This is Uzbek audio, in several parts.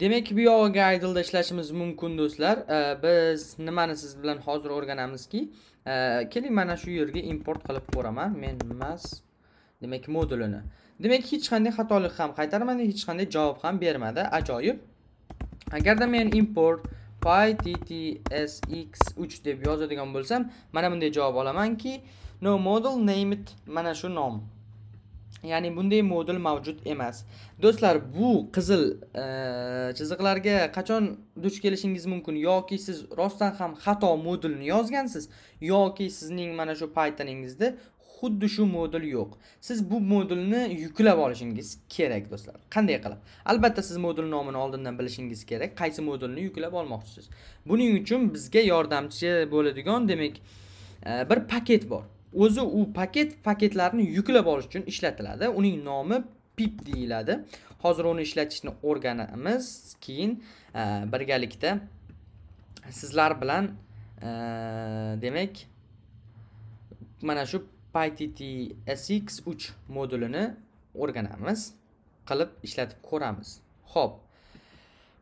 demak bu yog'iga idlda ishlashimiz mumkin do'stlar biz nimani siz bilan hozir o'rganamizki keling mana shu yerga import qilib ko'raman men mas demak modulini demak hech qanday xatolik ham qaytarmadi hech qanday javob ham bermadi ajoyib agarda men import pyttsx3 deb yozadigan bo'lsam mana bunday javob olamanki no model named mana shu nom ya'ni bunday modul mavjud emas do'stlar bu qizil e, chiziqlarga qachon duch kelishingiz mumkin yoki siz rostdan ham xato modulni yozgansiz yoki sizning mana shu pythoningizda xuddi shu modul yo'q siz bu modulni yuklab olishingiz kerak do'stlar qanday qilib albatta siz modul nomini oldindan bilishingiz kerak qaysi modulni yuklab olmoqchisiz buning uchun bizga yordamchi bo'ladigan demak e, bir paket bor o'zi u paket paketlarni yuklab olish uchun ishlatiladi uning nomi pip deyiladi hozir uni ishlatishni o'rganamiz keyin e, birgalikda sizlar bilan e, demak mana shu sx 3 modulini o'rganamiz qilib ishlatib ko'ramiz Xo'p.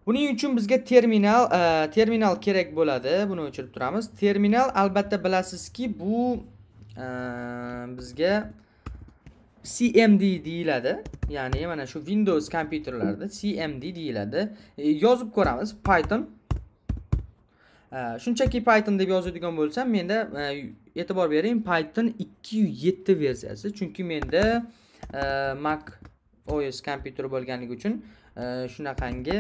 buning uchun bizga terminal e, terminal kerak bo'ladi buni o'chirib turamiz terminal albatta bilasizki bu bizga cmd deyiladi ya'ni mana shu windows kompyuterlarda cmd deyiladi yozib ko'ramiz python shunchaki python deb yozadigan bo'lsam menda e'tibor bering python ikki yuz yetti versiyasi chunki menda mac os kompyuteri bo'lganligi uchun shunaqangi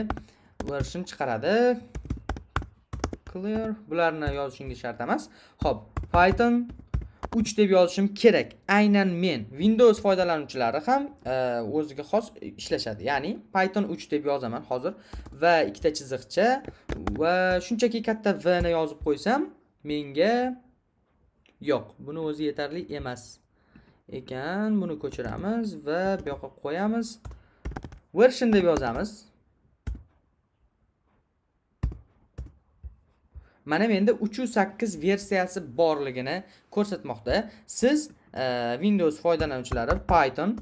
version chiqaradi clear bularni yozishingiz shart emas ho'p python 3 deb yozishim kerak aynan men windows foydalanuvchilari ham e, o'ziga xos ishlashadi ya'ni python 3 deb yozaman hozir va ikkita chiziqcha va shunchaki katta v ni yozib qo'ysam menga yo'q buni o'zi yetarli emas ekan buni ko'chiramiz va bu yoqqa qo'yamiz version deb yozamiz mana menda uch versiyasi borligini ko'rsatmoqda siz e, windows foydalanuvchilari python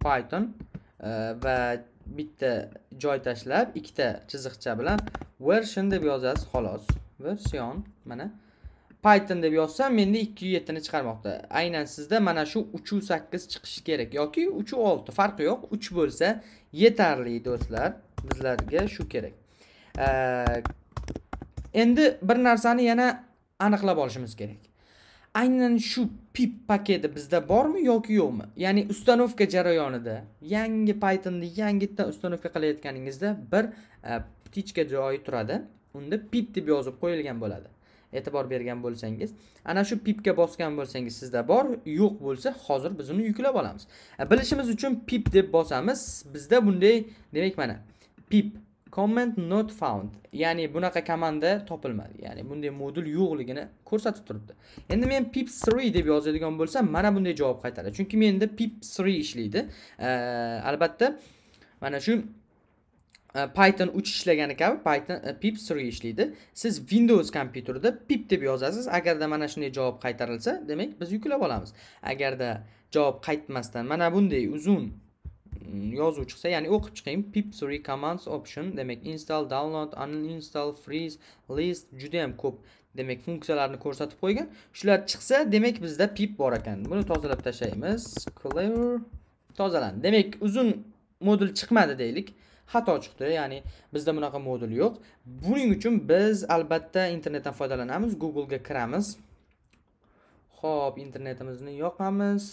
python e, va bitta joy tashlab ikkita chiziqcha bilan version deb yozasiz xolos version mana python deb yozsam menda ikki yuz yettini chiqarmoqda aynan sizda mana shu uch yuz sakkiz chiqishi kerak yoki uch olti farqi yo'q uch bo'lsa yetarli do'stlar bizlarga shu kerak e, endi bir narsani yana aniqlab olishimiz kerak aynan shu pip paketi bizda bormi yoki yo'qmi ya'ni ustanovka jarayonida yangi pythonni yangitdan ustanovka qilayotganingizda bir e, ptichka joyi turadi unda pip deb yozib qo'yilgan bo'ladi e'tibor bergan bo'lsangiz ana shu pipga bosgan bo'lsangiz sizda bor yo'q bo'lsa hozir biz uni yuklab olamiz e, bilishimiz uchun pip deb bosamiz bizda bunday demak mana pip comment not found ya'ni bunaqa komanda topilmadi ya'ni bunday modul yo'qligini ko'rsatib turibdi endi men pip 3 deb yozadigan bo'lsam mana bunday javob qaytadi chunki menda pip 3 ishlaydi albatta mana shu e, python 3 ishlagani kabi python e, pip 3 ishlaydi siz windows kompyuterda pip deb yozasiz agarda mana shunday javob qaytarilsa demak biz yuklab olamiz agarda javob qaytmasdan mana bunday uzun Mm, yozuv chiqsa ya'ni o'qib chiqing pip 3 commands option demak install download uninstall freeze list juda yam ko'p demak funksiyalarni ko'rsatib qo'ygan shular chiqsa demak bizda pip bor ekan buni tozalab tashlaymiz clear tozalandi demak uzun modul chiqmadi deylik xato chiqdi ya'ni bizda bunaqa modul yo'q buning uchun biz albatta internetdan foydalanamiz google ga kiramiz ho'p internetimizni yoqamiz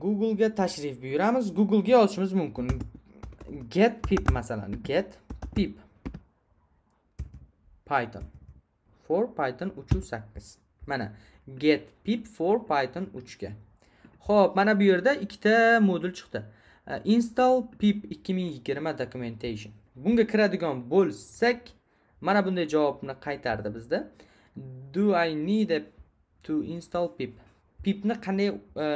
googlega tashrif buyuramiz googlega yozishimiz mumkin get pip masalan get pip python for python 3.8. sakkiz mana get pip for python uchga ho'p mana bu yerda ikkita modul chiqdi install pip 2020 documentation bunga kiradigan bo'lsak mana bunday javobni qaytardi bizda do i need to install pip pipni qanday e,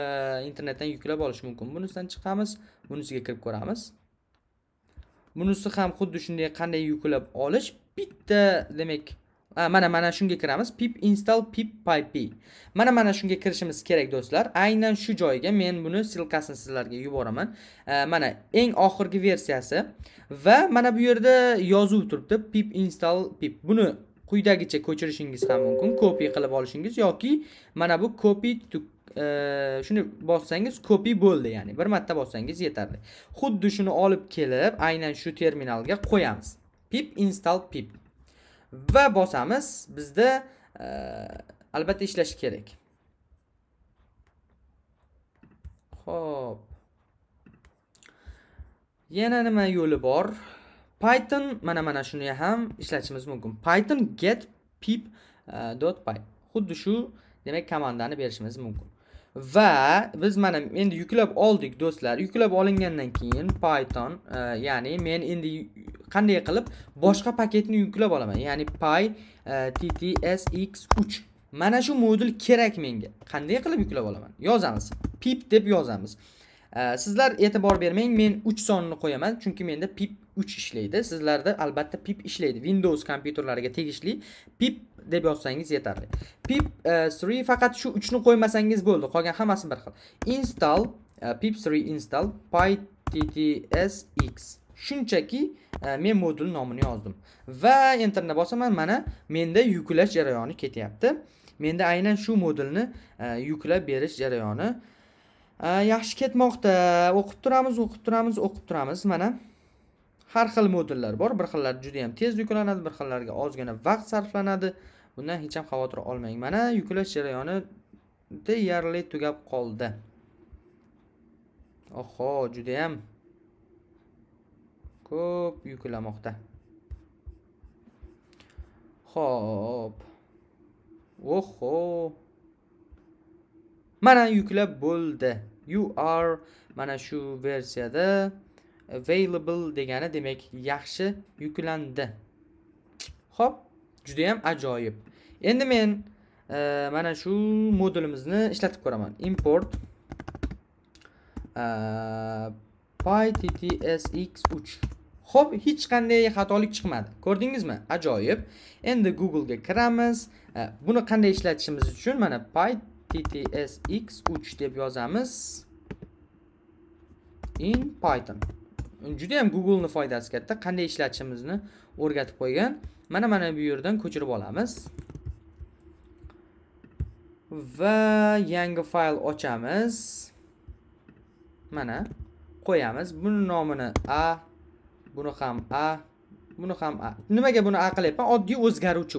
internetdan yuklab olish mumkin bunisidan chiqamiz bunisiga kirib ko'ramiz bunisi ham xuddi shunday qanday yuklab olish bitta demak mana mana shunga kiramiz pip install pip pipe mana mana shunga kirishimiz kerak do'stlar aynan shu joyga men buni ssilkasini sizlarga yuboraman e, mana eng oxirgi versiyasi va mana bu yerda yozuv turibdi pip install pip buni quyidagicha ko'chirishingiz ham mumkin kopiy qilib olishingiz yoki mana bu kopiy e, shuni bossangiz kopiy bo'ldi ya'ni bir marta bossangiz yetarli xuddi shuni olib kelib aynan shu terminalga qo'yamiz pip install pip va bosamiz bizda e, albatta ishlashi kerak ho'p yana nima yo'li bor python mana mana shuni ham ishlatishimiz mumkin python get pip e, dot py xuddi shu demak komandani berishimiz mumkin va biz mana endi yuklab oldik do'stlar yuklab olingandan keyin python e, ya'ni men endi qanday qilib boshqa paketni yuklab olaman ya'ni py e, ttsx3 mana shu modul kerak menga qanday qilib yuklab olaman yozamiz pip deb yozamiz sizlar e'tibor bermang men 3 sonni qo'yaman chunki menda pip 3 ishlaydi sizlarda albatta pip ishlaydi windows kompyuterlariga tegishli pip deb yozsangiz yetarli pip 3 e, faqat shu 3 ni qo'ymasangiz bo'ldi qolgan hammasi bir xil install e, pip 3 install pyttsx shunchaki e, men modul nomini yozdim va enterni bosaman mana menda yuklash jarayoni ketyapti menda aynan shu modulni yuklab berish jarayoni yaxshi ketmoqda o'qib turamiz o'qib turamiz o'qib turamiz mana har xil modullar bor bir xillari juda yam tez yuklanadi bir xillariga ozgina vaqt sarflanadi bundan hech ham xavotir olmang mana yuklash jarayoni deyarli tugab qoldi oho judayam ko'p yuklamoqda ho'p oho mana yuklab bo'ldi you are mana shu versiyada available degani demak yaxshi yuklandi ho'p ham ajoyib endi men e, mana shu modulimizni ishlatib ko'raman import e, pyttsx3 ho'p hech qanday xatolik chiqmadi ko'rdingizmi ajoyib endi googlega kiramiz e, buni qanday ishlatishimiz uchun mana pyttsx3 deb yozamiz in python juda yam googleni foydasi katta qanday ishlatishimizni o'rgatib qo'ygan mana mana bu yerdan ko'chirib olamiz va yangi fayl ochamiz mana qo'yamiz buni nomini a buni ham a buni ham a nimaga buni a qilyapman oddiy o'zgaruvchi u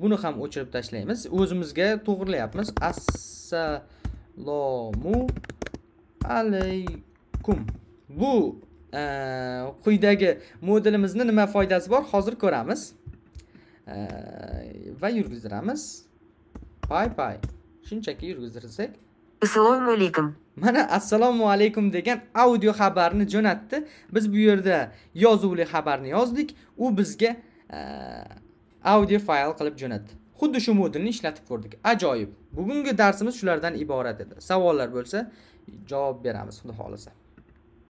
buni ham o'chirib tashlaymiz o'zimizga to'g'irlayapmiz assalomu alaykum bu e, quyidagi modelimizni nima foydasi bor hozir ko'ramiz e, va yurgizdiramiz pay pay shunchaki yurgizdirsak assalomu alaykum mana assalomu alaykum degan audio xabarni jo'natdi biz bu yerda yozuvli xabarni yozdik u bizga e, audio fayl qilib jo'natdi xuddi shu modelni ishlatib ko'rdik ajoyib bugungi darsimiz shulardan iborat edi savollar bo'lsa javob beramiz xudo xohlasa